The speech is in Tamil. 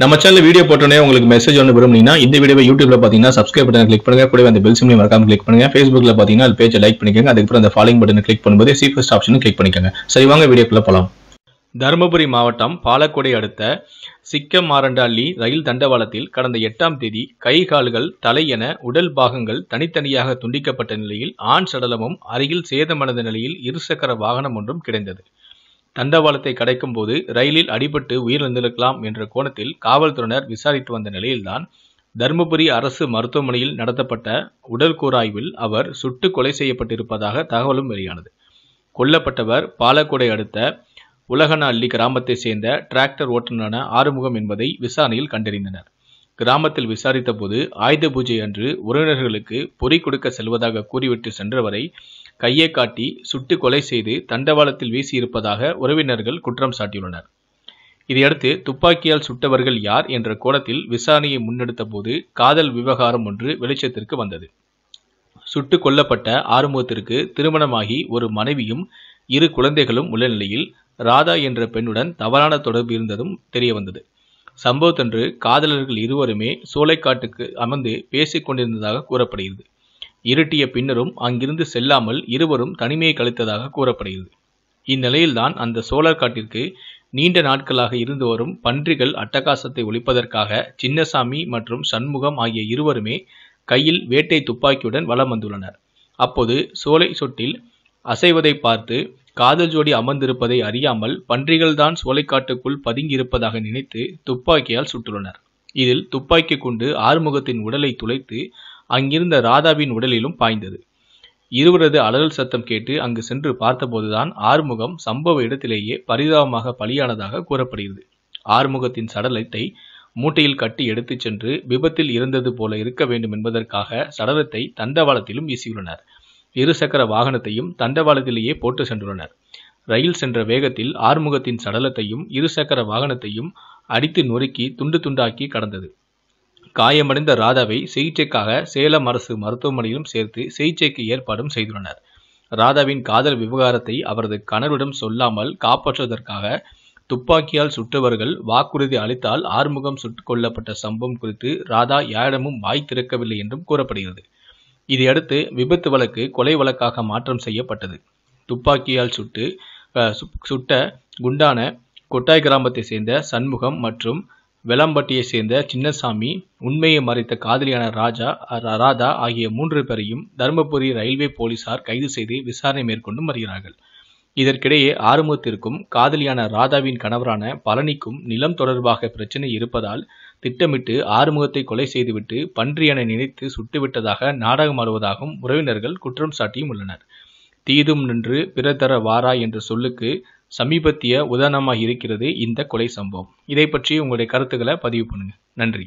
நம்ம சேனல் வீடியோ போட்டோன்னே உங்களுக்கு மெசேஜ் ஒன்று விரும்புனீங்கன்னா இந்த வீடியோ யூடியூப்ல பார்த்தீங்கன்னா சப்ஸ்கிரைப் பட்டன் கிளிக் பண்ணுங்க கூட அந்த பெல் சிம்லையும் மறக்காம கிளிக் பண்ணுங்க ஃபேஸ்புக்ல பார்த்தீங்கன்னா அது பேஜை லைக் பண்ணிக்கோங்க அதுக்கப்புறம் அந்த ஃபாலோயிங் பட்டன் கிளிக் பண்ணும்போது சீஃபஸ்ட் ஆப்ஷன் கிளிக் பண்ணிக்கோங்க சரி வாங்க வீடியோக்குள்ள போகலாம் தருமபுரி மாவட்டம் பாலக்கோடை அடுத்த சிக்கமாரண்டாள்ளி ரயில் தண்டவாளத்தில் கடந்த எட்டாம் தேதி கை கால்கள் தலை என உடல் பாகங்கள் தனித்தனியாக துண்டிக்கப்பட்ட நிலையில் ஆண் சடலமும் அருகில் சேதமடைந்த நிலையில் இருசக்கர வாகனம் ஒன்றும் கிடைந்தது தண்டவாளத்தை கடைக்கும் போது ரயிலில் அடிபட்டு உயிரிழந்திருக்கலாம் என்ற கோணத்தில் காவல்துறையினர் விசாரித்து வந்த நிலையில்தான் தருமபுரி அரசு மருத்துவமனையில் நடத்தப்பட்ட உடல் கூராய்வில் அவர் சுட்டு கொலை செய்யப்பட்டிருப்பதாக தகவலும் வெளியானது கொல்லப்பட்டவர் பாலக்கோடை அடுத்த உலகனஅள்ளி கிராமத்தை சேர்ந்த டிராக்டர் ஓட்டுநரான ஆறுமுகம் என்பதை விசாரணையில் கண்டறிந்தனர் கிராமத்தில் விசாரித்தபோது ஆயுத பூஜை அன்று உறவினர்களுக்கு பொறி கொடுக்க செல்வதாக கூறிவிட்டு சென்றவரை கையை காட்டி சுட்டு கொலை செய்து தண்டவாளத்தில் வீசியிருப்பதாக உறவினர்கள் குற்றம் சாட்டியுள்ளனர் இதையடுத்து துப்பாக்கியால் சுட்டவர்கள் யார் என்ற கோலத்தில் விசாரணையை முன்னெடுத்த போது காதல் விவகாரம் ஒன்று வெளிச்சத்திற்கு வந்தது சுட்டு கொல்லப்பட்ட ஆறுமுகத்திற்கு திருமணமாகி ஒரு மனைவியும் இரு குழந்தைகளும் உள்ள நிலையில் ராதா என்ற பெண்ணுடன் தவறான தொடர்பு இருந்ததும் தெரியவந்தது சம்பவத்தன்று காதலர்கள் இருவருமே சோலைக்காட்டுக்கு அமர்ந்து பேசிக் கொண்டிருந்ததாக கூறப்படுகிறது இருட்டிய பின்னரும் அங்கிருந்து செல்லாமல் இருவரும் தனிமையை கழித்ததாக கூறப்படுகிறது இந்நிலையில்தான் அந்த சோழர் காட்டிற்கு நீண்ட நாட்களாக இருந்து வரும் பன்றிகள் அட்டகாசத்தை ஒழிப்பதற்காக சின்னசாமி மற்றும் சண்முகம் ஆகிய இருவருமே கையில் வேட்டை துப்பாக்கியுடன் வலம் வந்துள்ளனர் அப்போது சோலை சொட்டில் அசைவதை பார்த்து காதல் ஜோடி அமர்ந்திருப்பதை அறியாமல் பன்றிகள்தான் சோலைக்காட்டுக்குள் பதுங்கியிருப்பதாக நினைத்து துப்பாக்கியால் சுட்டுள்ளனர் இதில் துப்பாக்கி கொண்டு ஆறுமுகத்தின் உடலை துளைத்து அங்கிருந்த ராதாவின் உடலிலும் பாய்ந்தது இருவரது அலறல் சத்தம் கேட்டு அங்கு சென்று பார்த்தபோதுதான் ஆறுமுகம் சம்பவ இடத்திலேயே பரிதாபமாக பலியானதாக கூறப்படுகிறது ஆறுமுகத்தின் சடலத்தை மூட்டையில் கட்டி எடுத்துச் சென்று விபத்தில் இருந்தது போல இருக்க வேண்டும் என்பதற்காக சடலத்தை தண்டவாளத்திலும் வீசியுள்ளனர் இருசக்கர வாகனத்தையும் தண்டவாளத்திலேயே போட்டு சென்றுள்ளனர் ரயில் சென்ற வேகத்தில் ஆறுமுகத்தின் சடலத்தையும் இருசக்கர வாகனத்தையும் அடித்து நொறுக்கி துண்டு துண்டாக்கி கடந்தது காயமடைந்த ராதாவை சிகிச்சைக்காக சேலம் அரசு மருத்துவமனையிலும் சேர்த்து சிகிச்சைக்கு ஏற்பாடும் செய்துள்ளனர் ராதாவின் காதல் விவகாரத்தை அவரது கணவரிடம் சொல்லாமல் காப்பாற்றுவதற்காக துப்பாக்கியால் சுட்டவர்கள் வாக்குறுதி அளித்தால் ஆறுமுகம் சுட்டுக் கொல்லப்பட்ட சம்பவம் குறித்து ராதா யாரிடமும் வாய் திறக்கவில்லை என்றும் கூறப்படுகிறது இதையடுத்து விபத்து வழக்கு கொலை வழக்காக மாற்றம் செய்யப்பட்டது துப்பாக்கியால் சுட்டு சுட்ட குண்டான கொட்டாய் கிராமத்தை சேர்ந்த சண்முகம் மற்றும் வெளம்பட்டியை சேர்ந்த சின்னசாமி உண்மையை மறைத்த காதலியான ராஜா ராதா ஆகிய மூன்று பேரையும் தருமபுரி ரயில்வே போலீசார் கைது செய்து விசாரணை மேற்கொண்டு வருகிறார்கள் இதற்கிடையே ஆறுமுகத்திற்கும் காதலியான ராதாவின் கணவரான பழனிக்கும் நிலம் தொடர்பாக பிரச்சனை இருப்பதால் திட்டமிட்டு ஆறுமுகத்தை கொலை செய்துவிட்டு பன்றியனை நினைத்து சுட்டுவிட்டதாக நாடகம் நாடகமாடுவதாகவும் உறவினர்கள் குற்றம் சாட்டியும் உள்ளனர் தீதும் நின்று பிறதர வாரா என்ற சொல்லுக்கு சமீபத்திய உதாரணமாக இருக்கிறது இந்த கொலை சம்பவம் இதை பற்றி உங்களுடைய கருத்துக்களை பதிவு பண்ணுங்கள் நன்றி